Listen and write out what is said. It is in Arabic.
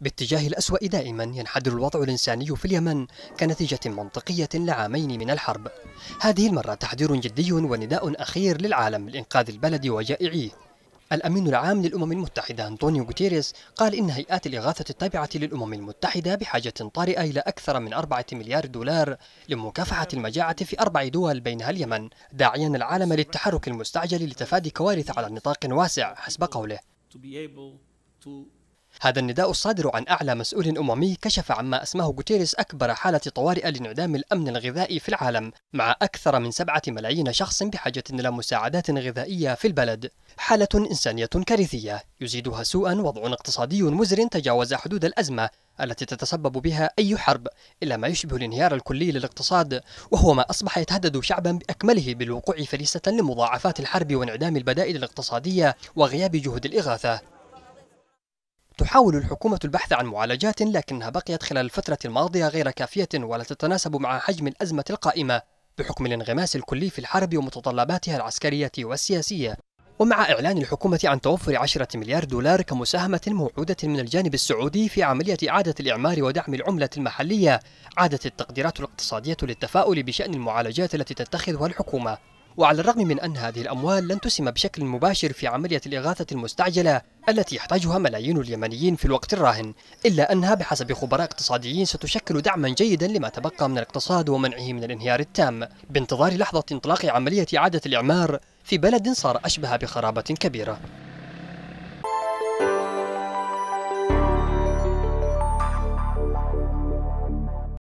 باتجاه الأسوأ دائما ينحدر الوضع الإنساني في اليمن كنتيجة منطقية لعامين من الحرب هذه المرة تحذير جدي ونداء أخير للعالم لإنقاذ البلد وجائعيه الأمين العام للأمم المتحدة أنطونيو غوتيريس قال إن هيئات الإغاثة التابعة للأمم المتحدة بحاجة طارئة إلى أكثر من أربعة مليار دولار لمكافحة المجاعة في أربع دول بينها اليمن داعيا العالم للتحرك المستعجل لتفادي كوارث على نطاق واسع حسب قوله هذا النداء الصادر عن أعلى مسؤول أممي كشف عما أسماه غوتيريس أكبر حالة طوارئ لانعدام الأمن الغذائي في العالم مع أكثر من سبعة ملايين شخص بحاجة إلى مساعدات غذائية في البلد حالة إنسانية كارثية يزيدها سوءا وضع اقتصادي مزر تجاوز حدود الأزمة التي تتسبب بها أي حرب إلى ما يشبه الانهيار الكلي للاقتصاد وهو ما أصبح يتهدد شعبا بأكمله بالوقوع فريسة لمضاعفات الحرب وانعدام البدائل الاقتصادية وغياب جهد الإغاثة تحاول الحكومة البحث عن معالجات لكنها بقيت خلال الفترة الماضية غير كافية ولا تتناسب مع حجم الأزمة القائمة بحكم الانغماس الكلي في الحرب ومتطلباتها العسكرية والسياسية ومع إعلان الحكومة عن توفر 10 مليار دولار كمساهمة موعودة من الجانب السعودي في عملية إعادة الإعمار ودعم العملة المحلية عادت التقديرات الاقتصادية للتفاؤل بشأن المعالجات التي تتخذها الحكومة وعلى الرغم من أن هذه الأموال لن تسهم بشكل مباشر في عملية الإغاثة المستعجلة التي يحتاجها ملايين اليمنيين في الوقت الراهن إلا أنها بحسب خبراء اقتصاديين ستشكل دعما جيدا لما تبقى من الاقتصاد ومنعه من الانهيار التام بانتظار لحظة انطلاق عملية إعادة الإعمار في بلد صار أشبه بخرابة كبيرة